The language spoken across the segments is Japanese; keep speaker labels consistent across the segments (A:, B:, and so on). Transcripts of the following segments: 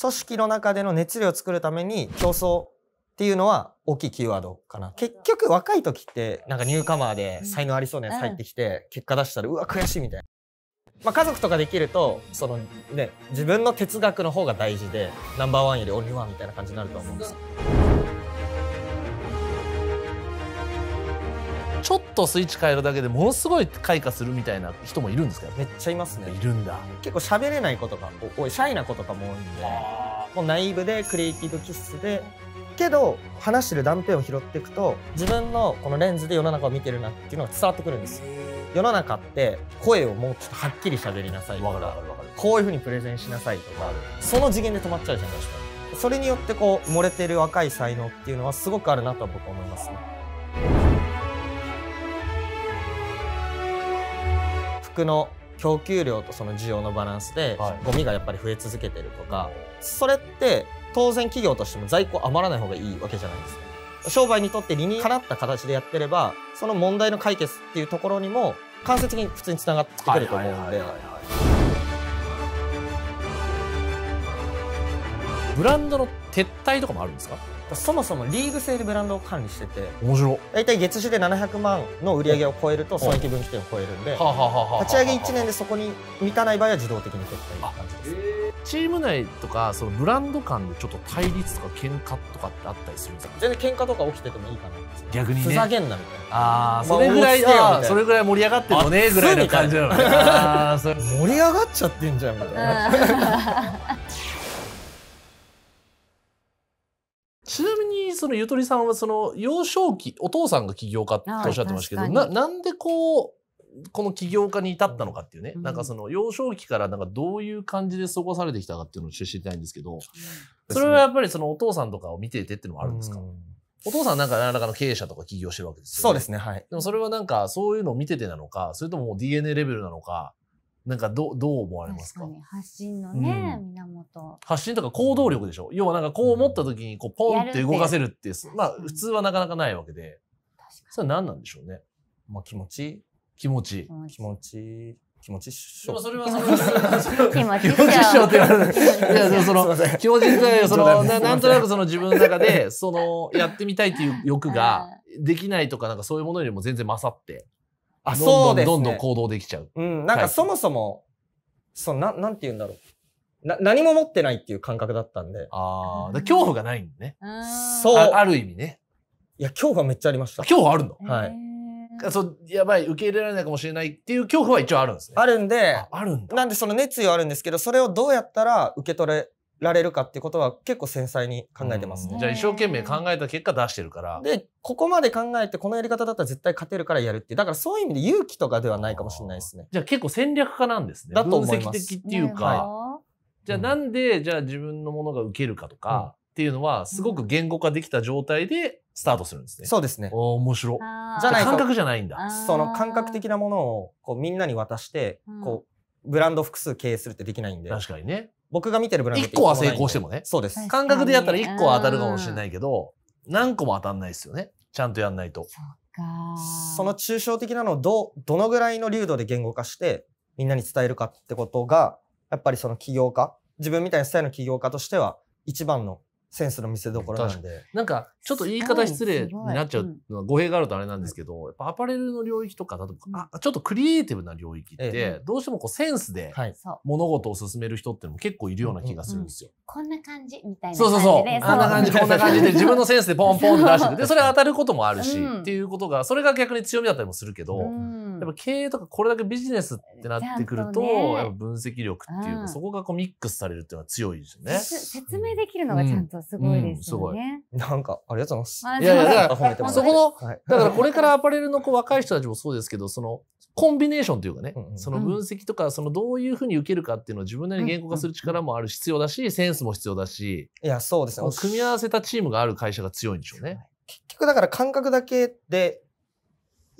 A: 組織の中での熱量を作るために競争っていうのは大きいキーワードかな。結局若い時ってなんかニューカマーで才能ありそうなやつ入ってきて結果出したらうわ悔しいみたいな。まあ、家族とかできるとその、ね、自分の哲学の方が大事
B: でナンバーワンよりオンリーワンみたいな感じになると思うんですよ。ちょっとスイッチ変えるだけでものすごい開花するみたいな人もいるんですかめっちゃいますねいるんだ結構喋れない子とか多いシャイな子とかも多いんで
A: もうナイーブでクリエイティブ気質でけど話してる断片を拾っていくと自分のこのレンズで世の中を見てるなっていうのが伝わってくるんですよ世の中って声をもうちょっとはっきり喋りなさいとかかこういうふうにプレゼンしなさいとかその次元で止まっちゃうじゃないですかそれによってこう漏れてる若い才能っていうのはすごくあるなと僕は思います
C: ね。
A: 服の供給量とその需要のバランスで、ゴミがやっぱり増え続けてるとか、それって当然企業としても在庫余らない方がいいわけじゃないですか。商売にとって理にかなった形でやってれば、その問題の解決っていうところにも、間接的に普通につながってくると思うんで。ブランドの撤退とかもあるんですかそもそもリーグ制でブランドを管理してて面白大体月収で700万の売り上げを超えると損益分岐点を超えるんで立ち上げ1年でそ
B: こに満たない場合は自動的に撤退って感じですチーム内とかそのブランド間でちょっと対立とか喧嘩とかってあったりするんですか
A: 全然喧嘩とか起きててもいいかな
B: 逆にねふざけんなみたいなああそれぐらい、まあ、それぐらい盛り上がってるのねぐらいの感じな
A: の盛り上がっちゃってんじゃんみたい
C: な
B: ちなみに、そのゆとりさんは、その幼少期、お父さんが起業家とおっしゃってましたけど、な、なんでこう、この起業家に至ったのかっていうね、うん、なんかその幼少期からなんかどういう感じで過ごされてきたかっていうのを知りたいんですけど、うん、それはやっぱりそのお父さんとかを見ててっていうのもあるんですか、うん、お父さんなんか何らかの経営者とか起業してるわけですよ、ね、そうですね、はい。でもそれはなんかそういうのを見ててなのか、それとももう DNA レベルなのか、なんかどどう思われますか発
C: 信のね、うん、
B: 源発信とか行動力でしょう要はなんかこう思った時にこうポンって動かせるってまあ普通はなかなかないわけでそれは何なんでしょうね、まあ、気持ち気持ち気持ち気持ち師匠。それはその、気持ち師匠って言われる。いや、でもその、気持ち師匠、そのな、なんとなくその自分の中で、その、やってみたいっていう欲が、できないとか、なんかそういうものよりも全然勝って。あ、そうです、ね、どんどん行動できちゃう。うん、なんかそもそも、そう、な、なんて言うんだろう。な何も持ってないっていう感覚だったんで。ああ、恐怖がないんね。そうあ。る意味ね。いや、恐怖はめっちゃありました。恐怖あるのはい。そうやばい受け入れられないかもしれないっていう恐怖は一応あ
A: るんですね。あるんであるんだなんでその熱意はあるんですけどそれをどうやったら受け取れられるかっていうことは結構繊細に考えてますね。じゃあ一生懸命考えた結果出してるから。で、ここまで考えてこのやり方だったら絶対勝てるからやるっていう。だからそういう意味で勇気とかではないかもしれないですね。じゃあ
B: 結構戦略家なんですね。だと思います。的っていうか。ねはい、じゃあなんで、じゃあ自分のものが受けるかとか、っていうのはすごく言語化できた状態でスタートするんですね。そうですね。お面白。じゃない感覚じゃないんだ。その感覚的なものをこうみんなに渡し
A: て、こうブランド複数経営するってできないんで。確かにね。僕が見てるブランド1個は成功してもね。そうです。感覚でやったら1個は当たるかもしれないけど、何個も当たんないですよね。ちゃんとやんないと。その抽象的なのをど、どのぐらいの流度で言語化して、みんなに伝えるかってことが、やっぱりその起業家、自分みたいなスタイルの起業家とし
B: ては、一番のセンスの見せ所なんで。なんか、ちょっと言い方失礼になっちゃうのは語弊があるとあれなんですけど、やっぱアパレルの領域とか、例えば、あちょっとクリエイティブな領域って、どうしてもこうセンスで物事を進める人ってうも結構いるような気がするんですよ。
C: こんな感じみたいなそうそうそう。こんな感じ、こんな感じで自分のセンスでポンポン出して、で、それ当た
B: ることもあるし、っていうことが、それが逆に強みだったりもするけど、やっぱ経営とかこれだけビジネスってなってくると、やっぱ分析力っていうか、そこがこうミックスされるっていうのは強いですよね。
C: 説明できるのがちゃんとすごいですよね。
B: なんか、ありがとうございます。いやいや、だから、そこの、だからこれからアパレルのこう若い人たちもそうですけど、その、コンビネーションというかね、その分析とか、そのどういうふうに受けるかっていうのを自分なりに言語化する力もある必要だし、センスも必要だし。いや、そうですね。組み合わせたチームがある会社が強いんでしょ
A: うね。結局だから感覚だけで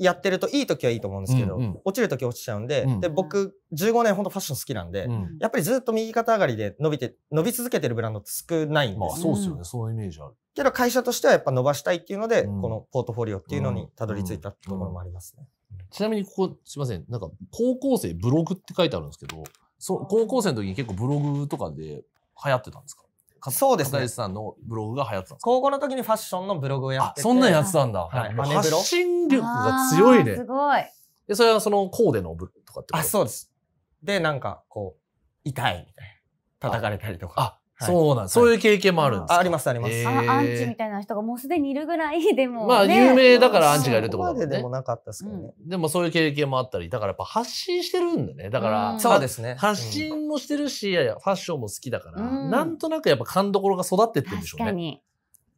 A: やってるといい時はいいと思うんですけど、うんうん、落ちる時落ちちゃうんで、うん、で、僕15年ほんとファッション好きなんで、うん、やっぱりずっと右肩上がりで伸びて、伸び続けてるブランドって少ないんです。まあそうですよね、
B: そういうイメージある。
A: けど会社としてはやっぱ伸ばしたいっていうので、このポート
B: フォリオっていうのにたどり着いたってところもありますね。ちなみにここ、すいません、なんか高校生ブログって書いてあるんですけど、そ高校生の時に結構ブログとかで流行ってたんですかそうですね。さんのブログが流行ってたんです高校の時にファッションのブログをやってて。そんなんやってたんだ。はい。発
C: 信力が強いね。すごい。
B: で、それはそのコーデの部とかってあ、
A: そうです。で、なんか、こう、痛いみたいな。叩かれたりとか。あ、そ
B: うなん、そういう経験もあるんですありますあります、アンチみた
C: いな人がもうすでにいるぐらいでも、まあ有名だ
B: からアンチがいるってことだもでもなかったですけどね、でもそういう経験もあったりだからやっぱ
C: 発信してる
B: んだねだから、そうですね発信もしてるし、ファッションも好きだから、なんとなくやっぱ勘どころが育ってってるんでしょうね確かに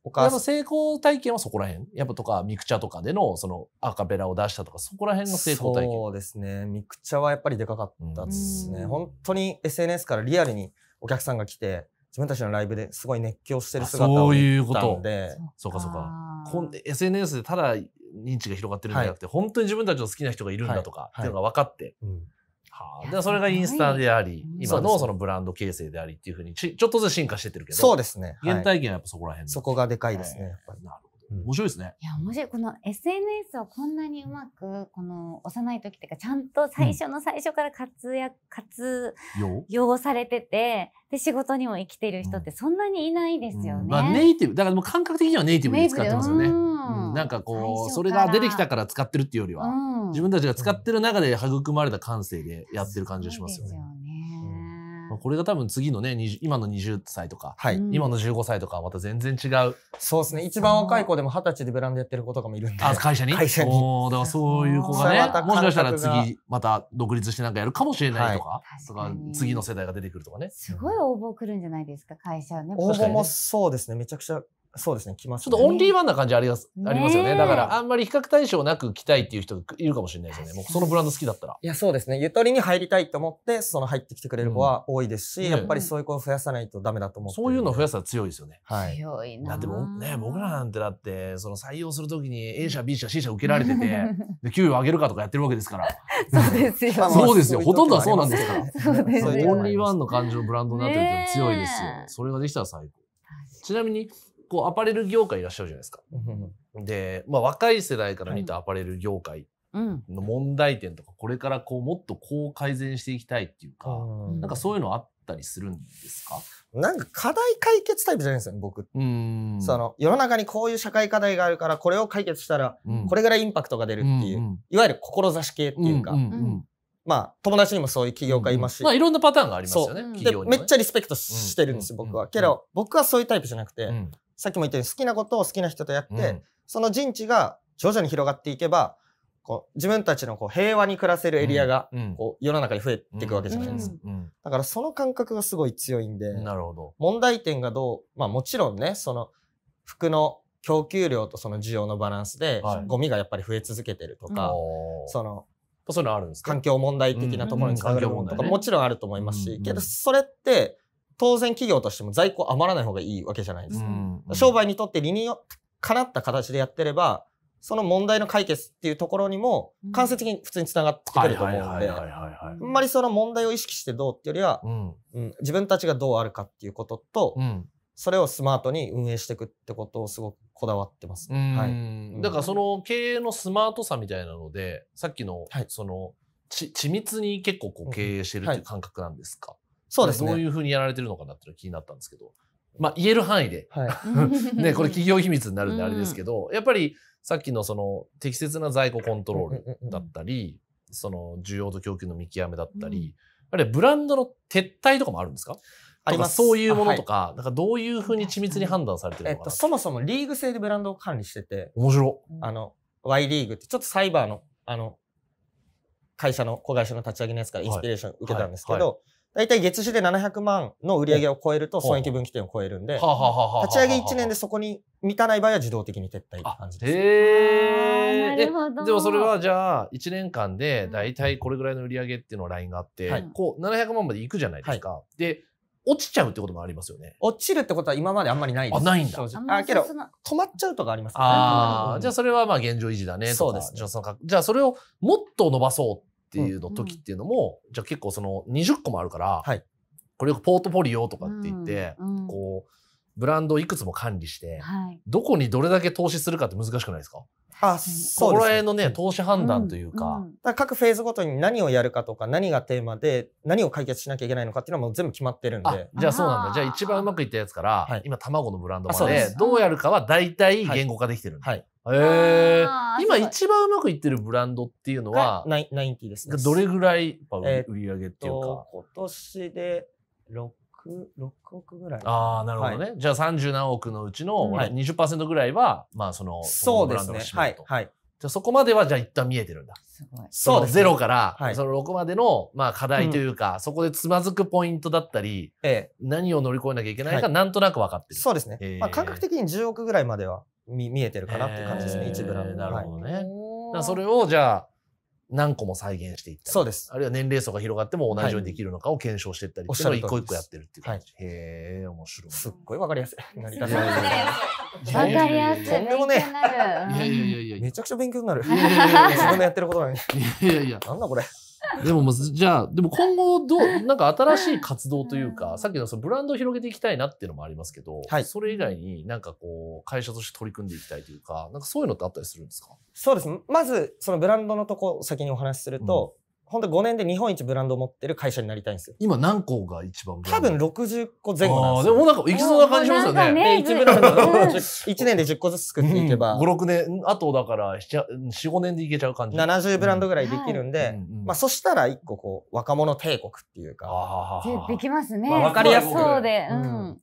B: お母成功体験はそこら辺。やっぱとか、ミクチャとかでの、そのアカペラを出したとか、そこら辺の成功体験。そうですね。ミクチャはやっぱ
A: りでかかったですね。本当に SNS からリアルにお客さんが来て、自分たちの
B: ライブですごい熱狂してる姿を見たのでそうかそうかこん SNS でただ認知が広がってるんじゃなくて、はい、本当に自分たちの好きな人がいるんだとか、っていうのが分かって、はいはい、はあ、それがインスタであり、今のそのブランド形成でありっていうふうにちちょっとずつ進化してってるけどそうですね、原体
A: 験はやっぱそこら辺、ね、そこがでかいですね、やっぱりなる面白いですね。
C: いや、面白い。この SNS をこんなにうまく、この幼い時っていうか、ちゃんと最初の最初から活躍、活用されてて、で、仕事にも生きてる人ってそんなにいないですよね。まあ、ネ
B: イティブ、だからもう感覚的にはネイティブに使ってますよね。
C: な
B: んかこう、それが出てきたから使ってるっていうよりは、自分たちが使ってる中で育まれた感性でやってる感じがしますよね。まあ、これが多分次のね今の20歳とか、はい、今の15歳とかまた全然違うそうですね一番若い子でも二十歳でブランドやってる子とかもいるんであ会社に会社におだからそういう子がねもしかしたら次また独立してなんかやるかもしれないとかはい、とか次の世代が出てくるとか
C: ねすごい応募来るんじゃないですか会社ね応募も
A: そうですねめちゃくちゃそうですね、来
B: ます、ね、ちょっとオンリーワンな感じあります、ね、ありますよね。だから、あんまり比較対象なく着たいっていう人いるかもしれないですよね。もうそのブランド好きだったら。いや、そうですね。ゆとり
A: に入りたいと思って、その入ってきてくれる子は多いですし、うんやっぱりそういう子を増やさないとダメだと思う。そういうの
B: を増やすら強いですよね。はい。強いな。だってもね、僕らなんてだって、その採用するときに A 社、B 社、C 社受けられてて、で、給与上げるかとかやってるわけですから。
C: そうですよ。そうですよ。ほとんどはそうなんですから。そうですよ。オンリ
B: ーワンの感じのブランドになってるって強いですよ。それができたら最高。ちなみに、こうアパレル業界いらっしゃるじゃないですか。で、まあ、若い世代から見たアパレル業界の問題点とか、これからこうもっとこう改善していきたいっていうか、うなんかそういうのあったりするんですかなんか課題
A: 解決タイプじゃないんですよね、僕。その世の中にこういう社会課題があるから、これを解決したら、これぐらいインパクトが出るっていう、うんいわゆる志系っていうか、うんうんうんまあ、友達にもそういう起業家いますし。うん、まあ、いろんなパターンがありますよね。企業に、ね、めっちゃリスペクトしてるんですよ、うん、僕は。けど、僕はそういうタイプじゃなくて、さっきも言ったように好きなことを好きな人とやって、うん、その陣地が徐々に広がっていけばこう自分たちのこう平和に暮らせるエリアが、こう世の中に増えていくわけじゃないですか、だからその感覚がすごい強いんでなるほど問題点がどう、まあ、もちろんねその服の供給量とその需要のバランスで、はい、ゴミがやっぱり増え続けてるとか、そのそういうのあるんです環境問題的なところにるとか、もちろんあると思いますし、けどそれって当然企業としても在庫余らない方がいいわけじゃないです。うん、商売にとって理にかなった形でやってれば、その問題の解決っていうところにも、間接的に普通につながってくると思うので、
C: あん
A: まりその問題を意識してどうっていうよりは、うんうん、自分たちがどうあるかっていうことと、うん、
B: それをスマートに運営していくってことをすごくこだわってます。はい、だからその経営のスマートさみたいなので、さっきの、その、緻密に結構こう経営してるっていう感覚なんですか、はいそうですね。どういうふうにやられてるのかなっていうの気になったんですけど、まあ言える範囲で、はい、ね、これ企業秘密になるんであれですけど、やっぱりさっきのその適切な在庫コントロールだったり、その需要と供給の見極めだったり、あるいはブランドの撤退とかもあるんですかあります。そういうものとか、はい、なんかどういうふうに緻密に判断されてるのかえっと、そもそもリーグ制でブランドを管理してて。面白。あ
A: の、Y リーグってちょっとサイバーの、あの、会社の、子会社の立ち上げのやつからインスピレーション受けたんですけど、はいはい大体月収で700万の売り上げを超えると損益分岐点を
B: 超えるんで、立ち上げ1年で
A: そこに満たない場合は自動的に撤退って感じで
B: す。へえー。でもそれはじゃあ1年間で大体これぐらいの売り上げっていうのをラインがあって、はい、こう700万までいくじゃないですか。はい、で落ちちゃうってこともありますよね。落ちるってことは今まであんまりないです。あ、ないんだ。あ、けど、止まっちゃうとかありますかね。ああ、じゃあそれはまあ現状維持だねとか。そうです、ね、じゃあそのじゃあそれをもっと伸ばそうっていうの時っていうのも、じゃあ結構その20個もあるから、はい、これをポートフォリオとかって言って、こうブランドをいくつも管理して、はい、どこにどれだけ投資するかって難しくないですかあ、そう
C: ですね。ここら辺のね、
B: 投資判断というか。うんうん、か各フェーズごとに何をやるかとか、何
A: がテーマで、何を解決しなきゃいけないのかっていうのはもう全部決まってるんで。じゃあそうなんだ。じゃあ一番うまくいったやつ
B: から、はい、今卵のブランドまで、どうやるかは大体言語化できてるんで、はい、はいえー、今一番うまくいってるブランドっていうのは、ナイナインティです、ね、どれぐらい売り上げっていうか。
A: 今年で6、6億ぐらい。ああ、なるほどね。は
B: い、じゃあ30何億のうちの20%ぐらいは、まあその、そうですね。はい。はいじゃそこまではじゃあ一旦見えてるんだ。す
C: ごい。そうです、ね、ゼロ
B: から、その6までの、まあ、課題というか、そこでつまずくポイントだったり、ええ、何を乗り越えなきゃいけないか、なんとなく分かってる。はい、そうですね。えー、まあ、
A: 感覚的に10億ぐらいまでは
B: 見見えてるか
A: なっていう感じですね、一部なので。なるほ
B: どね。はい、それをじゃあ、何個も再現していったそうです。あるいは年齢層が広がっても同じようにできるのかを検証していったり、っていうのを一個一個やってるっていう感じ。はい、へえ、面白い。すっごいわかり
C: やすい。わかりやすい。とんでもね。いやいやいやいや。めちゃくちゃ
B: 勉強になる。自分のやってることなのに。いやいやいや。なんだこれ。でも、じゃあ、でも今後、どう、なんか新しい活動というか、さっきのそのブランドを広げていきたいなっていうのもありますけど、はい、それ以外になんかこう、会社として取り組んでいきたいというか、なんかそういうのってあったりするん
A: ですかそうですまず、そのブランドのとこ先にお話しすると、本当5年で日本一ブランドを持ってる会社になりたいんですよ。
B: 今何個が一番多分
A: 60個前後なんですよ。でもなんかいきそうな感じしますよね。ね1ブランド1年で10個ずつ作っていけば。うん、5、6年、あとだから4、5年でいけちゃう感じ。70ブランドぐらいできるんで、うんはい、まあそしたら1個こう、若者帝国っていうか。
C: できますね。わ、まあ、かりやすく。そうで。う
A: ん、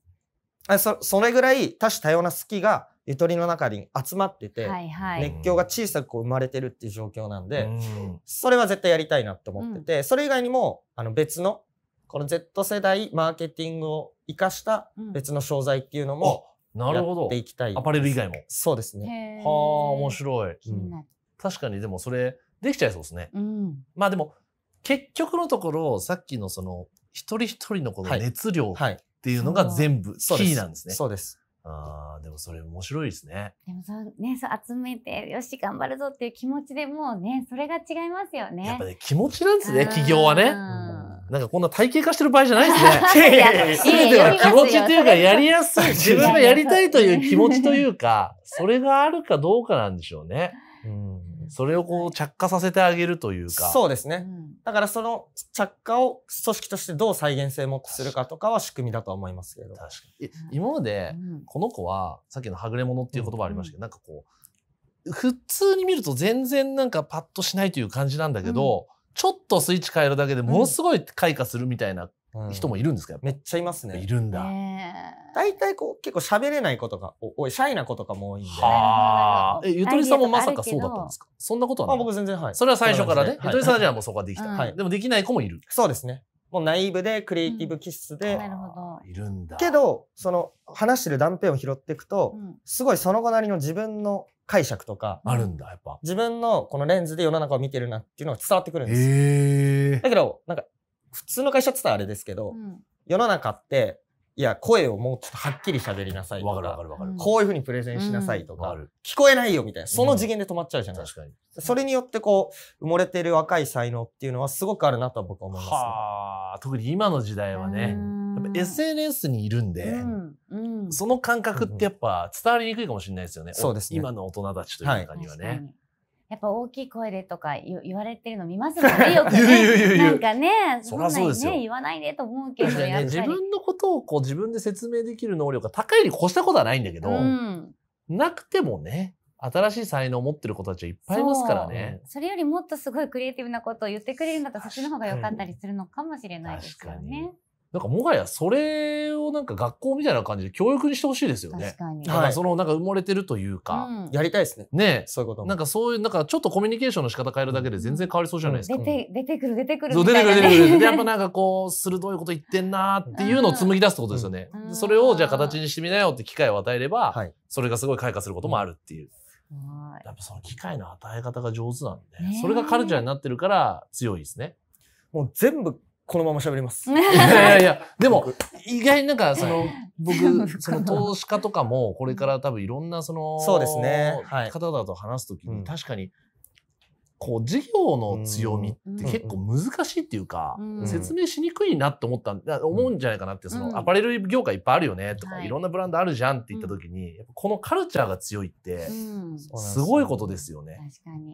A: そそれぐらい多種多様な好きがゆとりの中に集まってて、はいはい、熱狂が小さく生まれてるっていう状況なんで、うん、それは絶対やりたいなと思ってて、うん、それ以外にもあの別のこの Z 世代マーケティングを生かした別の商
B: 材っていうのも、なるほど。いきたい。アパレル以外も。そうですね。はあ、面白い。確かにでもそれできちゃいそうですね。うん、まあでも結局のところさっきのその一人一人のこの熱量っていうのが全部キーなんですね。はいはい、そうです。ああ、でもそれ面白いですね。
C: でもそうね、そう集めて、よし、頑張るぞっていう気持ちでもうね、それが違いますよね。やっぱね、気持ちなんですね、企業はね。
B: なんかこんな体系化してる場合じゃないですね。す べ ては気持ちというか、やりやすい、自分がやりたいという気持ちというか、それがあるかどうかなんでしょうね。うんそれをこう着火させてあげるというか。そう
A: ですね。だからその着火を組織としてどう再現性を持するかとかは仕組みだとは思いますけど。確かに。
B: 今まで、この子は、さっきのはぐれ者っていう言葉ありましたけど、なんかこう、普通に見ると全然なんかパッとしないという感じなんだけど、ちょっとスイッチ変えるだけでものすごい開花するみたいな人もいるんですか、うん、めっちゃいますね。いる
C: んだ。大
A: 体こう結構喋れない子とか、おい、シャイな子とかも多いんで。ああ。え、ゆとりさんもまさかそうだったんです
B: かそんなことはない。まあ僕全然はい。それは最初からね。ゆとりさんじゃあもうそ
A: こはできた。はい。でもできない子もいる。そうですね。もう内部でクリエイティブ気質で。
B: なる
C: ほど。い
A: るんだ。けど、その話してる断片を拾っていくと、すごいその後なりの自分の解釈とか。あるんだ、やっぱ。自分のこのレンズで世の中を見てるなっていうのが伝わってくるん
C: ですだけ
A: ど、なんか普通の会社って言ったらあれですけど、うん、世の中っていや声をもうちょっとはっきり喋りなさいとかかかこういうふうにプレゼンしなさいとか、うん、聞こえないよみたいなその次元で止まっちゃうじゃないですか,、それによってこう埋もれてる若い才能っていうのはすごくあるなと僕は
B: 思います、ね、は特に今の時代はね、SNS にいるんで、うんうん、その感覚ってやっぱ伝わりにくいかもしれないですよね。そうです、ね、今の大人たちという中にはね。はい
C: やっぱ大きい声でとか言われてるの見ますもんね、よくね。言うなんかね、そんなにね、言わないでと思うけど、ね、自分
B: のことをこう自分で説明できる能力が高いに越したことはないんだけど、うん、なくてもね、新しい才能を持ってる子たちはいっぱいいますからねそ。
C: それよりもっとすごいクリエイティブなことを言ってくれるんだったら、そっちの方が良かったりするのかもしれないですよね。
B: なんかもはやそれをなんか学校みたいな感じで教育にしてほしいですよね。確かに。そのなんか埋もれてるというか。うん、やりたいですね。ねそういうことなんかそういう、なんかちょっとコミュニケーションの仕方変えるだけで全然変わりそうじゃないですか。出
C: て、出てくる、出てくる、出てくる、出てくる。で、やっぱ
B: なんかこう、鋭いこと言ってんなっていうのを紡ぎ出すってことですよね。それをじゃあ形にしてみなよって機会を与えれば、はい、それがすごい開花することもあるっていう。やっぱその機会の与え方が上手なんで、それがカルチャーになってるから強いですね。もう全部このまま喋ります。いやいやでも、意外になんか、その、僕、その投資家とかも、これから多分いろんな、その、そうですね。方々と話すときに、確かに、こう事業の強みって結構難しいっていうか、説明しにくいなって思ったん思うんじゃないかなってそのアパレル業界いっぱいあるよねとか、い、ろんなブランドあるじゃんって言った時に、このカルチャーが強いってすごいことですよね。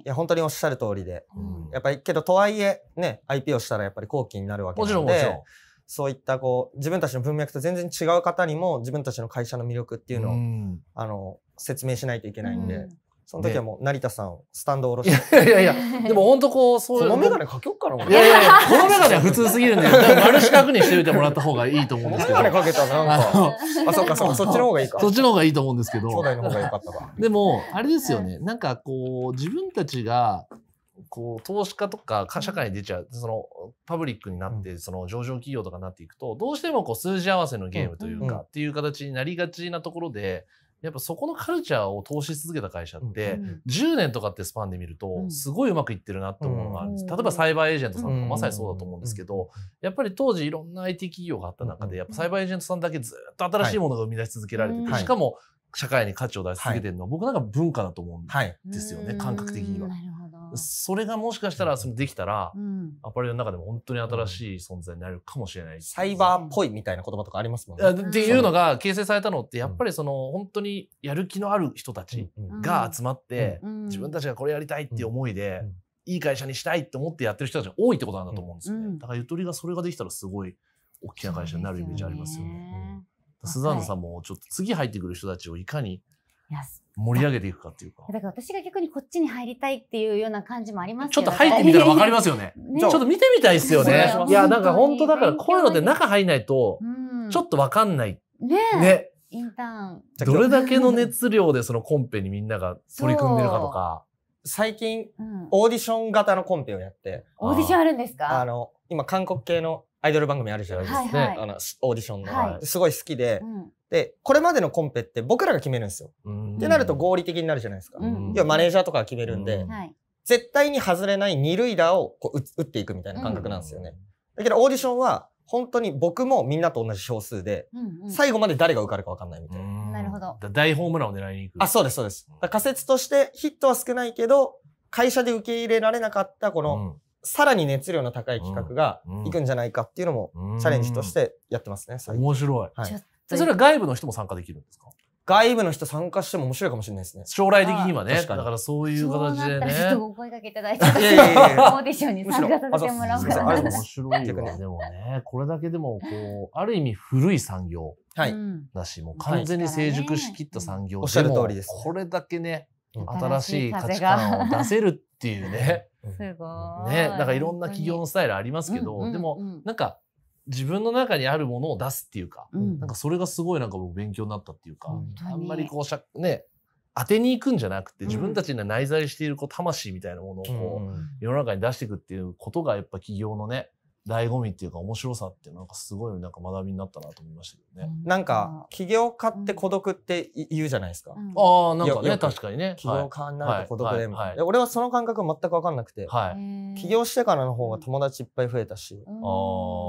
B: いや
A: 本当におっしゃる通りで、やっぱりけどとはいえね IP をしたらやっぱり後期になるわけなのでもちろんもちろんそういったこう自分たちの文脈と全然違う方にも自分たちの会社の魅力っていうのを、あの説明しないといけないんで、その時はもう成田さんをスタンドおろして。いやいやいや、で
B: も本当こう、そういう。このメガネかけよっかな、いやいやいや、このメガネは普通すぎるんで、丸四角にしておいてもらった方がいいと思うんですけど。このメガネかけたらなんか、あ、そっかそっか、そっちの方がいいか。そっちの方がいいと思うんですけど。兄弟の方が良かったか。でも、あれですよね、なんかこう、自分たちが、こう投資家とか社会に出ちゃうそのパブリックになって、その上場企業とかになっていくとどうしてもこう数字合わせのゲームというか、っていう形になりがちなところでやっぱそこのカルチャーを通し続けた会社って、10年とかってスパンで見ると、すごいうまくいってるなって思うのがあるんです。例えばサイバーエージェントさんとかまさにそうだと思うんですけど、やっぱり当時いろんな IT 企業があった中で、やっぱサイバーエージェントさんだけずっと新しいものが生み出し続けられてて、しかも社会に価値を出し続けてるのは、僕なんか文化だと思うんですよね、感覚的には。それがもしかしたらそのできたら、うん、アパレルの中でも本当に新しい存在になるかもしれないサイバーっぽいみたいな言葉とかありますもんね。っていうのが形成されたのってやっぱりその本当にやる気のある人たちが集まって、自分たちがこれやりたいっていう思いで、いい会社にしたいって思ってやってる人たちが多いってことなんだと思うんですよね。だからゆとりがそれができたらすごい大きな会社になるイメージありますよね。スザンヌさんもちょっと次入ってくる人たちをいかに盛り上げていくかっていうか。
C: だから私が逆にこっちに入りたいっていうような感じもありますちょっと入ってみたらわかりますよねね、ちょっと
B: 見てみたいですよね。いや、なんか本当だからこういうのって中入んないと、ちょっとわかんない。
C: ねね。インターン。
B: どれだけの熱量でそのコンペにみんなが取り組んでるかとか。
A: 最近、オーディション型のコンペをやって。オーディション
C: あるんですかあ
A: の、今韓国系のアイドル番組あるじゃないですか。はいはい、あのオーディションの、はい、すごい好きで、うで、これまでのコンペって僕らが決めるんですよ。ってなると合理的になるじゃないですか。要はマネージャーとかが決めるんで、はい、絶対に外れない二塁打をこう打っていくみたいな感覚なんですよね。だけどオーディションは本当に僕もみんなと同じ少数で、
C: うんうん、最
A: 後まで誰が受かるか分かんないみ
C: たいな。なるほど。
A: 大ホームランを狙いに行く。あ、そうです、そうです。仮説としてヒットは少ないけど、会社で受け入れられなかったこの、うん、さらに熱量の高い企画がいくんじゃないかっていうのも、チャレンジとしてやってますね。面白い。はい、ちょっそれは外部の人も
B: 参加できるんですか外部の人参加しても面白いかもしれないですね。将来的にはね。だからそういう形でね。ちょっとお声
C: 掛けいただいて、オーディションに参加させてもらおうかな。面白いわ。で
B: もね、これだけでも、こう、ある意味古い産業だし、もう完全に成熟しきった産業でおっしゃる通りです。これだけね、新しい価値観を出せるっていうね。
C: すごい。ね、なんかい
B: ろんな企業のスタイルありますけど、でも、なんか、自分の中にあるものを出すっていうか、うん、なんかそれがすごいなんか僕勉強になったっていうか、あんまりこうしゃ、ね、当てに行くんじゃなくて自分たちに内在しているこう魂みたいなものをこう世の中に出していくっていうことがやっぱ企業のね醍醐味っていうか面白さってなんかすごいなんか学びになったなと思いましたけどね。なんか起業
A: 家って孤独って言うじゃないですか。うん、ああなんかね確かにね。起業家になると孤独でも、はいはいはい、俺はその感覚全く分かんなくて、起業してからの方が友達いっぱい増えたし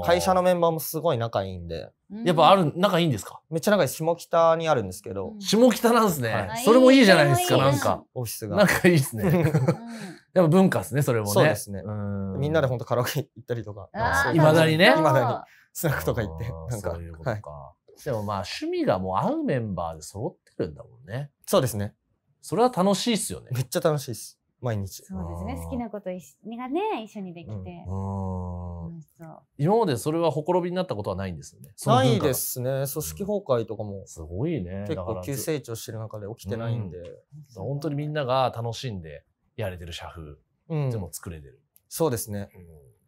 A: 会社のメンバーもすごい仲いいんでやっぱある、仲いいんですかめっちゃ仲いい。下北にあるんですけど。下北なんですね、それもいいじゃないですか、なんか。オフィスが。なんかいいですね。
B: でも文化ですね、それもね。そうですね。みんなで本当カラオケ行ったりとか。いまだにね。いまだに。スナックとか行って。なんか。そういうことか。でもまあ、趣味がもう合うメンバーで揃ってるんだもんね。そうですね。それは楽しいっすよね。めっちゃ楽しいっす。毎日。そうですね。好き
C: なことがね、一緒にできて。
B: 今までそれはほころびになったことはないんですよね。ないですね。組織崩壊とかも。すごいね。結構急成長してる中で起きてないんで。本当にみんなが楽しんで
A: やれてる社風。でも作れてる。そうですね。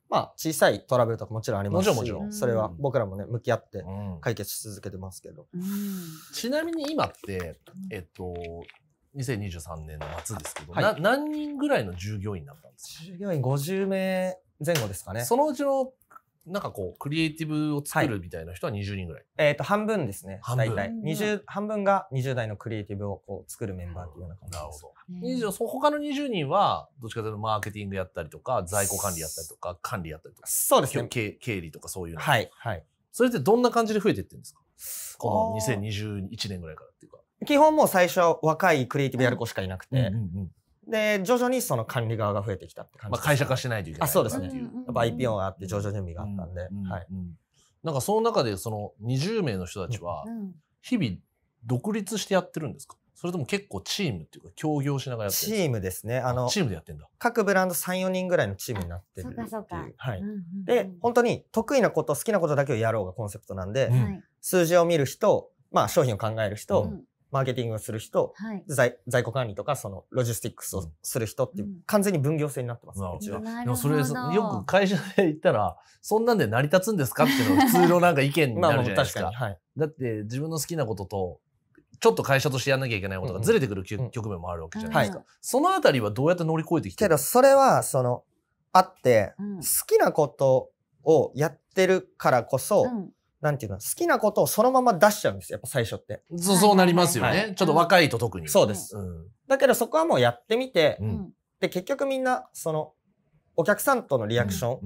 A: まあ、小さいトラブルとかもちろんありますし、もちろんそれは僕らもね、向き合って解決し続けてますけど。
B: ちなみに今って、えっと、2023年の末ですけど、はい、な何人ぐらいの従業員だったんですか従業員50名前後ですかね。そのうちのなんかこう、クリエイティブを作るみたいな人は20人ぐらい、はい、えっ、ー、と、半分ですね。大体。半分が20代のクリエイティブをこう作るメンバーっていうような感じです。なるほど。20、そ他の20人は、どっちかというとマーケティングやったりとか、在庫管理やったりとか、管理やったりとか。そうですね。経経理とかそういうの。はい。はい。それってどんな感じで増えていってるんですかこの2021
A: 年ぐらいからっていうか。基本もう最初は若いクリエイティブやる子しかいなくて、うんうんうん、で、徐々にその管理側が増えてきたって感じ、まあ、会社化しないといけない。あ、そうですね。やっぱ IPO があって、々に準備が
C: あ
B: ったんで、うんうん、はい。なんかその中でその20名の人たちは、日々独立してやってるんですかそれとも結構チームっていうか協業しながらやってるチームですね。
A: あの、チームでやってんだ。各ブランド3、4人ぐらいのチームになってるっていう。そうかうはい、うん
C: うん。で、本
A: 当に得意なこと、好きなことだけをやろうがコンセプトなんで、うん、数字を見る人、まあ商品を考える人、うん、マーケティングをする人、はい、在在庫管理とかそのロジスティックスをす
B: る人っていう、完全に分業制になってます、ね、うちは。でもそれよく会社で言ったらそんなんで成り立つんですかっていうのが普通のなんか意見になるじゃないですか。まあ、かはい、だって自分の好きなこととちょっと会社としてやんなきゃいけないことがずれてくる、うん、局面もあるわけじゃないですか。うんそのあたりはどうやって乗り越えてきてるけどそれはそのあって、好きなこと
A: をやってるからこそ、なんていうの、好きなことをそのまま出しちゃうんですよ、やっぱ最初って。そう、そうなりますよね。はい、ちょっと若いと特に。そうです。うん、だけどそこはもうやってみて、うん、で、結局みんな、その、お客さんとのリアクション、をこ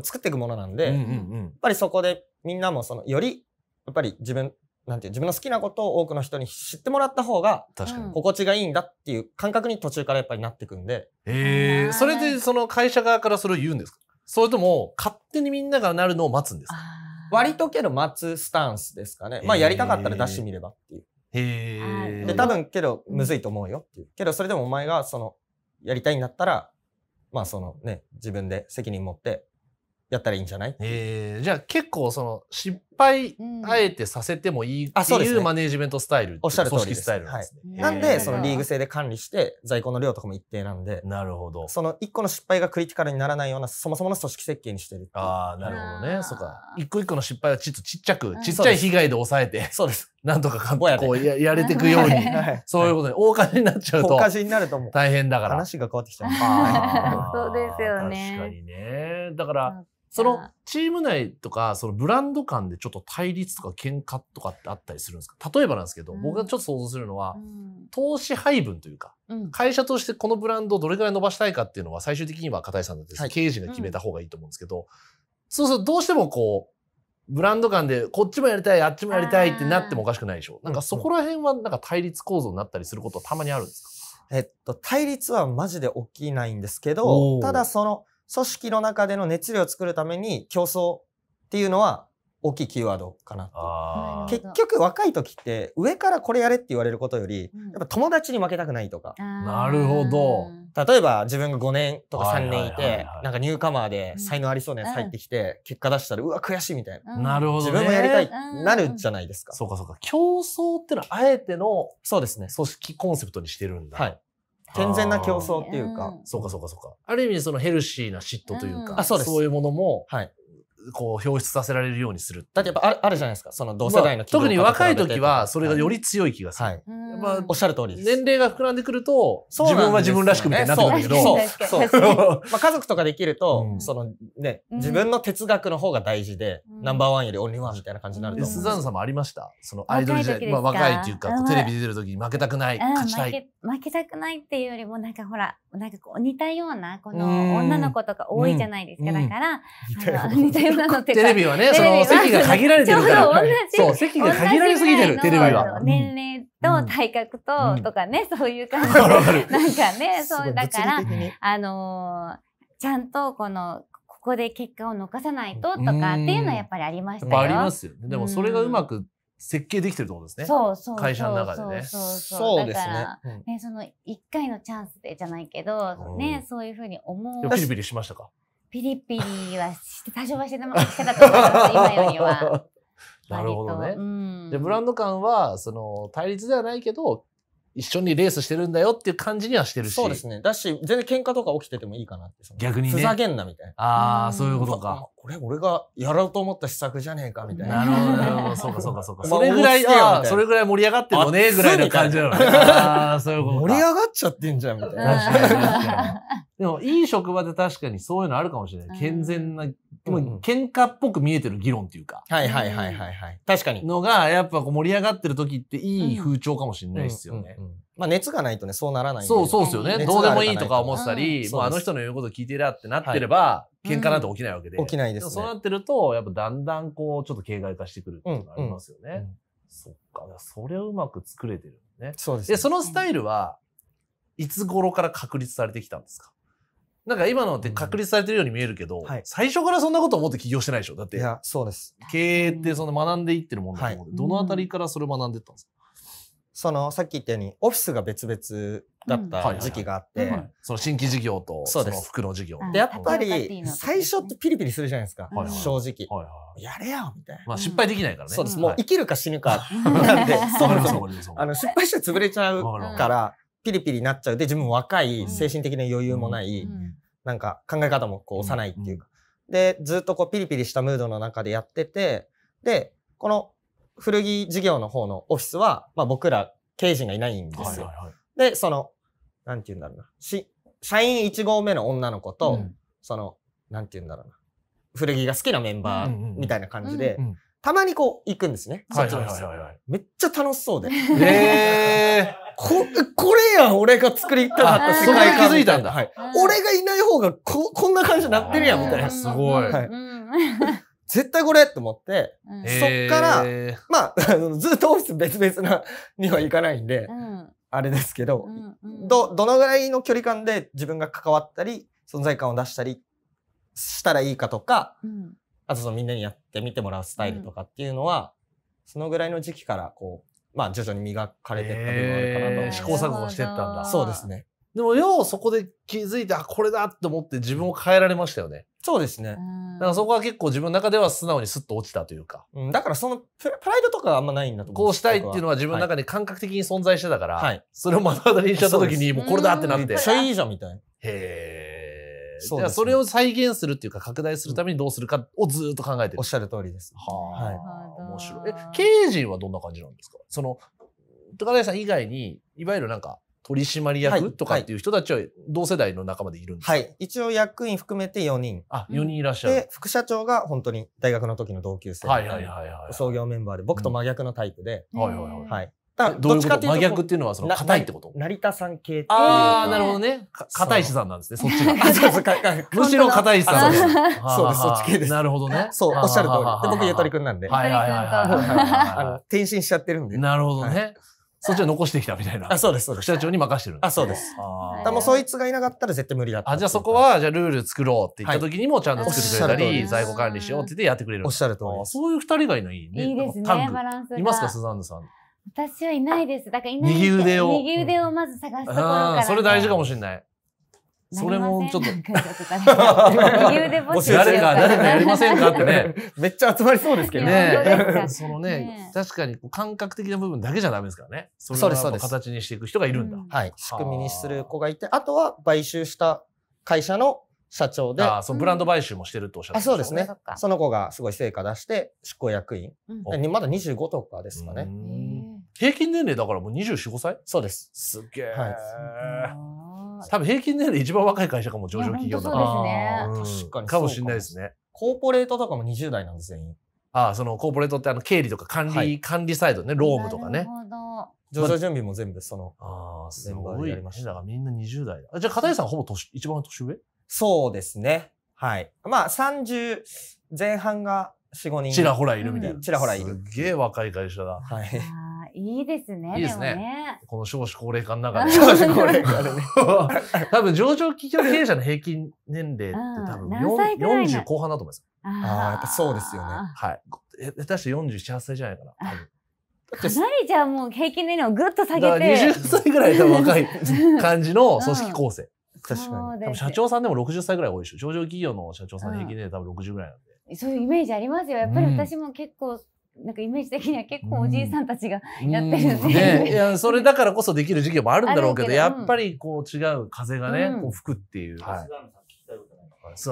A: う作っていくものなんで、やっぱりそこでみんなもその、より、やっぱり自分、なんていう、自分の好きなことを多くの人に知ってもらった方が、確かに。心地がいいんだっていう感覚に途中からやっぱりなっていくん
B: で。へえ、それでその会社側からそれを言うんですかそれとも、勝手にみんながなるのを待つんですか割とけど待つスタンスですかね。まあやりたかったら出してみればっ
A: ていう。へで、多分けどむずいと思うよっていう。けどそれでもお前がその、やりたいんだったら、まあそのね、自分で責任持ってやったらいいんじゃないえじゃあ結構そのしぱいあえてさせてもいいっていうマネジメントスタイル、おっしゃる通りです。なんなんで、そのリーグ制で管理して、在庫の量とかも一定なんで、なるほど。その一個の失敗がクリティカルにならないような、そもそもの組織設計にしてるああ、なる
B: ほどね。そうか。一個一個の失敗はちっとちっちゃく、ちっちゃい被害で抑えて、そうです。なんとかかんこうややれていくように、そういうことで、大金になっちゃうと。大金になると思う。大変だから。話が変わってきちゃう。
C: そうです
B: よね。確かにね。だから、そのチーム内とか、そのブランド間でちょっと対立とか喧嘩とかってあったりするんですか例えばなんですけど、うん、僕がちょっと想像するのは、うん、投資配分というか、うん、会社としてこのブランドをどれぐらい伸ばしたいかっていうのは最終的には片井さんだって、はい、経営陣が決めた方がいいと思うんですけど、そうするとどうしてもこう、ブランド間でこっちもやりたい、あっちもやりたいってなってもおかしくないでしょ。なんかそこら辺はなんか対立構造になったりすることはたまにあるんですかえっと、対立はマジ
A: で起きないんですけど、ただその、組織の中での熱量を作るために競争っていうのは大きいキーワードかなと結局若い時って上からこれやれって言われることより、やっぱ友達に負けたくないとかなるほど例えば自分が5年とか3年いてなんかニューカマーで才能ありそうなやつ入ってきて、結果出したらうわ悔しいみたいな、なるほど、自分もやりたいなるじ
B: ゃないですかそうかそうか競争ってのはあえてのそうですね組織コンセプトにしてるんだ、はい、健全な競争っていうか。そうかそうかそうか。ある意味そのヘルシーな嫉妬というか、そういうものも、はい。こう表出させられるようにするだってやっぱあるじゃないですかその同世代の、まあ、特に若い時はそれがより強い気がする、はいおっしゃる通りです年齢が膨らんでくると、自分は自分らしくみたいになってくるけどそう
A: まあ、家族とかできると、うん、そのね、自分の哲学の方
B: が大事で、うん、ナンバーワンよりオンリーワンみたいな感じになるとスザンさんもありましたそのアイドル時代、まあ、若いっていうかテレビ出てる時に負けたくない勝ちたい
C: 負けたくないっていうよりもなんかほらなんかこう似たようなこの女の子とか多いじゃないですか、だから似たようななのテレビはね、その席が限られてるから。そう、席が限られすぎてる、テレビは。年齢と体格と、とかね、そういう感じ。なんかね、そう、だから、あの、ちゃんとこの、ここで結果を残さないととかっていうのはやっぱりありましたありますよね。でもそれがう
B: まく設計できてるところですね。そうそう会社の中でね。そうですね。
C: ね、その一回のチャンスでじゃないけど、ね、そういうふうに思う。ピリピリしましたかピリピリはして多少はしてたたと思います今よりは。
B: なるほどね。うん、でブランド感はその対立ではないけど一緒にレースしてるんだよっていう感じにはしてるし。そうですね。
A: だし、全然喧嘩とか起きててもいいかなって。逆にね。ふざけんなみたいな。
B: ああ、そういうことか。
A: これ俺がやろうと思った施策じゃねえかみたいな。なるほど、そ
B: うかそうかそうか。それぐらい、ああ、それぐらい盛り上がってるのね、ぐらいの感じなのああ、そういうこと盛り上がっちゃってんじゃん、みたいな。
C: 確か
B: に。でも、いい職場で確かにそういうのあるかもしれない。健全なもう喧嘩っぽく見えてる議論っていうか。はいはいはいはいはい。確かに。のが、やっぱこう盛り上がってる時っていい風潮かもしれないですよね。まあ熱がないとね、そうならない。そうそうですよね。どうでもいいとか思ってたり、もうあの人の言うこと聞いてるゃってなってれば、喧嘩なんて起きないわけで。起きないですそうなってると、やっぱだんだんこう、ちょっと形骸化してくるっていうのがありますよね。そっか。それをうまく作れてるね。そうです。で、そのスタイルは、いつ頃から確立されてきたんですかなんか今のって確立されてるように見えるけど、はい、最初からそんなこと思って起業してないでしょだって。いや、そうです。経営ってその学んでいってるもんだと思う、はい、どのあたりからそれを学んでったんですか
A: その、さっき言ったように、オフィスが別々だった時期があって、その新規事業と、その服
B: の事
C: 業。で、やっぱり、
A: 最初ってピリピリするじゃないですか、正直。やれよみたいな。まあ失敗できないからね。そうです。もう生きるか死ぬかなんで、そう あの、失敗して潰れちゃうから、ピリピリなっちゃうで、自分も若い、精神的な余裕もない、なんか考え方もこう幼いっていうか。で、ずっとこうピリピリしたムードの中でやってて、で、この古着事業の方のオフィスは、まあ僕ら経営陣がいないんですよ。で、その、なんて言うんだろうな。し、社員1号目の女の子と、うん、その、なんて言うんだろうな。古着が好きなメンバーみたいな感じで、たまにこう行くんですね。いはい、はい。めっちゃ楽しそうで。えー、こ、これやん、俺が作りたかった世界それ気づいたんだ。はい。俺がいない方がこ、こんな感じになってるやん、みたいな。すごい。はい。絶対これと思って、うん、そっから、まあ、ずっとオフィス別々なには行かないんで、うん、あれですけど、うんうん、ど、どのぐらいの距離感で自分が関わったり、存在感を出したりしたらいいかとか、うんあとそのみんなにやってみてもらうスタイルとかっていうのは、うん、そのぐらいの時期からこう、まあ徐々に磨かれてった部分あるかなと、えー、試行錯誤してったんだ。そうですね。
B: でもようそこで気づいて、あ、これだって思って自分を変えられましたよね。そうですね。だからそこは結構自分の中では素直にスッと落ちたというか。うん、だからそのプライドとかあんまないんだと思う。こうしたいっていうのは自分の中で感覚的に存在してたから、はい、それを目の当たりにした時に、もうこれだってなって。めっちゃいいじゃんみたいな。へえ。そうね、じゃあそれを再現するっていうか拡大するためにどうするかをずっと考えてる、おっしゃる通りです。はあ、はい、面白い。え、経営陣はどんな感じなんですかその、高谷さん以外に、いわゆるなんか、取締役とかっていう人たちは同世代の仲間でいるんですか、はい、はい、一応役員含めて4人。あ、四人いらっしゃる。で、副社長が本当に
A: 大学の時の同級生。はいはいはいはい。創業メンバーで、僕と真逆のタイプで。はいはいはい。はい。どっちかっていうと。真逆っていうのは、その、硬いってこと成田さん系ああ、なるほどね。硬
B: い資産なんですね、そっちが。むしろ硬い資産。そうです、そっち系です。なるほどね。そう、おっしゃる通り。僕、ゆとりくんなんで。はいはいはい。転身しちゃってるんで。なるほどね。そっちを残してきたみたいな。あ、そうです、そうです。社長に任してるあ、そうです。あもそいつがいなかったら絶対無理だった。あ、じゃあそこは、じゃあルール作ろうって言った時にもちゃんと作ってくれたり、在庫管理しようって言ってやってくれる。おっしゃると。そういう二人がいいのいいね。いいですね、バラ
C: ンスいますか、スザンヌさん。私はいないです。だからいない右腕を右腕をまず探すところから、ね、それ
B: 大事かもしれない。それもちょっと。右腕募集誰か、誰かやりませんかってね。
A: めっちゃ集まりそうですけどね。そのね、
B: 確かに感覚的な部分だけじゃダメですからね。
A: そうです、そうです。形
B: にしていく人がいるんだ。はい。仕組みに
A: する子がいて、あとは買収した会社の社長で。あ、そのブランド買収もしてるとおっしゃってそうですね。その子がすごい成果出して、執行役員。まだ25とかですかね。平均
B: 年齢だからもう24、5歳そうです。すげえ、はい。多分平均年齢一番若い会社かも上場企業だから。そうですね。確かにかもしれないですね。コーポレートとかも20代なんです全員。ああ、そのコーポレートってあの経理とか管理、管理サイドね、ロームとかね。なるほど。上場準備も全部その。ああ、すごい。だからみんな20代だ。じゃあ片井さんほ
A: ぼ年、一番年上そうですね。はい。まあ30前半が4、5人。ちらほら
B: いるみたいな。ちらほらいる。すげえ若い会社だ。はい。
C: いいですね。いいですね。ね
B: この少子高齢化の中で。少子高齢化でね。多分上場
C: 企業経営者
B: の平均年齢って多分、40後半だと思います。ああ、やっぱそうですよね。はい。下手して47、8歳じゃないかな。多
C: 分かなりじゃあもう平均年齢をぐっと下げて。20歳
B: ぐらい多分若い 感じの組織構成。確かに。社長さんでも60歳ぐらい多いでしょ。上場企業の社長さん平均年齢多分60ぐらいなん
C: で、そういうイメージありますよ。やっぱり私も結構なんかイメージ的には結構おじいさんたちがやってるんね、いや
B: それだからこそできる時期もあるんだろう けど、やっぱりこう違う風がね、こう吹くっていう。は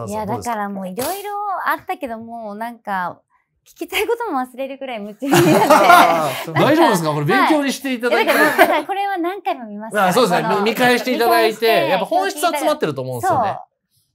B: い、いやだか
C: らもういろいろあったけどもうなんか聞きたいことも忘れるくらい夢中になっ
B: て。大丈夫ですかこれ勉強にしていただいて。だ
C: からこれは何回も見ますあそうですね。見返していただいて、やっぱ本質詰まってると思うんですよね。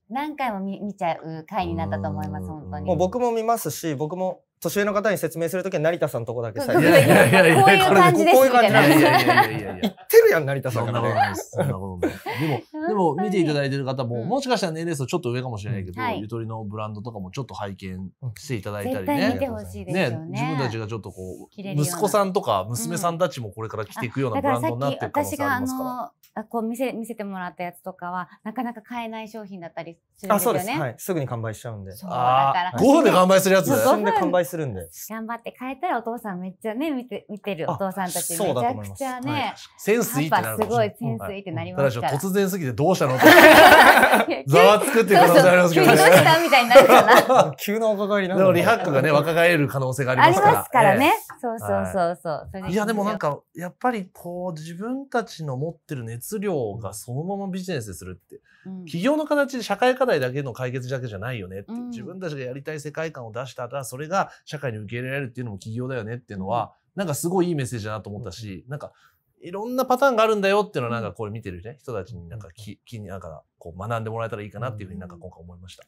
C: 何回も見見ちゃう回になったと思います、本当に。もう僕も見ま
A: すし、僕も年上の方に説明するときは成田さんのとこだけ最後。いやいやいやいや、こういう感じです。こういう感じなんですよ。言
B: ってるやん、成田さんが、ね。そんなことないです。そんなことない。でも、でも見ていただいてる方も、もしかしたら年齢層ちょっと上かもしれないけど、ゆとりのブランドとかもちょっと拝見していただいたりね。見てほしいですね。自分たちがちょっとこう、息子さんとか娘さんたちもこれから着ていくようなブランドになってる可能性ありますか
C: ら。こう見せ見せてもらったやつとかはなかなか買えない商品だったりするんですよね。あ、そうです。は
A: い。すぐに完売しちゃうんで。そうだから。5分で完売する
C: やつ。5分で完売するんで。頑張って変えたらお父さんめっちゃね、見て、見てるお父さんたちめちゃくちゃね、はい、センスいいってなるすごいセンスいいってなりますから。うん、突然
B: すぎてどうしたの ざわつくっていう可能性ありますけどね。そうう急にしたみたいになるか な。急なおかがりな。でもリハックがね、若返る可能性がありますから。ありますからね。えー、そうそうそ
C: うそう。はい、いや、でもなん
B: か、やっぱりこう、自分たちの持ってる熱量がそのままビジネスでするって、うん、企業の形で社会課題だけの解決だけじゃないよねって、うん、自分たちがやりたい世界観を出したら、それが社会に受け入れられるっていうのも企業だよねっていうのは、なんかすごいいいメッセージだなと思ったし、なんかいろんなパターンがあるんだよっていうのはなんかこれ見てる、ね、人たちになんかき、になんかこう学んでもらえたらいいかなっていうふうになんか今回思いました。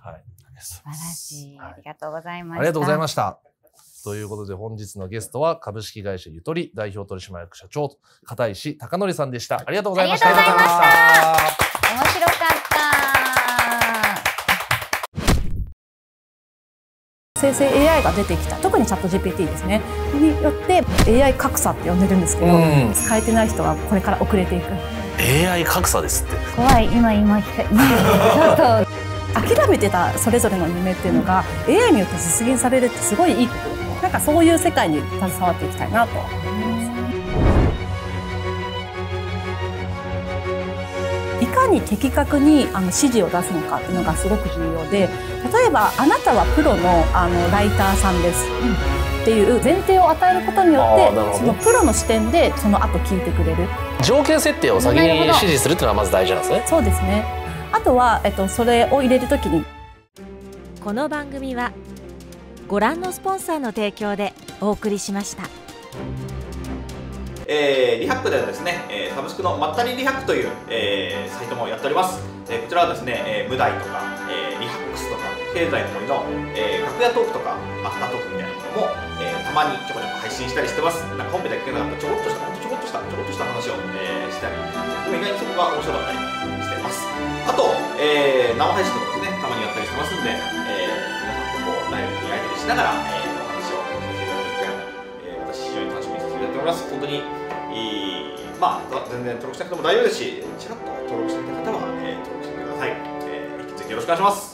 B: はい。
C: 素晴らしい。ありがとうございました。ありがとうございまし
B: た。ということで本日のゲストは株式会社ゆとり代表取締役社長片石孝則さんでした。ありがとうございました。ありがとうございました。
C: 生成 AI が出てきた特にチャット GPT ですねによって AI 格差って呼んでるんですけど、うん、使えてない人はこれから遅れていく
B: AI 格差ですって
C: 怖い今今ちょっと諦めてたそれぞれの夢っていうのが AI によって
B: 実現されるってすごいいいなんかそういう世界に携わっていきたいなと
C: かに的確にあの指示を出すのかっていうのがすごく重要で例えばあなたはプロのあのライターさんです、うん、っていう前提を与えることによってそのプロの視点でその後聞いてくれる
B: 条件設定を先に指示するっていうのはまず大事なんですね
C: そうですねあとは、えっと、それを入れるときにこの番組はご覧のスポンサーの提供でお送りしました。
A: えー、リハックではですね、えー、サブスクのまったりリハックという、えー、サイトもやっております、えー、こちらはですね、えー、無題とか、えー、リハックスとか経済の森の、えー、楽屋トークとかアフタートークみたいなのも、えー、たまにちょこちょこ配信したりしてますなんかンペだけなかちょこっとしたちょこっとしたちょこっとした話を、えー、したりで意外にそこが面白かったりしてますあと、えー、生配信とかですねたまにやったりしてますんで、えー、皆さんとこうライブに会えたりしながら、えーいます本当にまあ全然登録しなくても大丈夫ですしちらっと登録してみた方は、えー、登録しててください、
B: えー、引き続きよろしくお願いします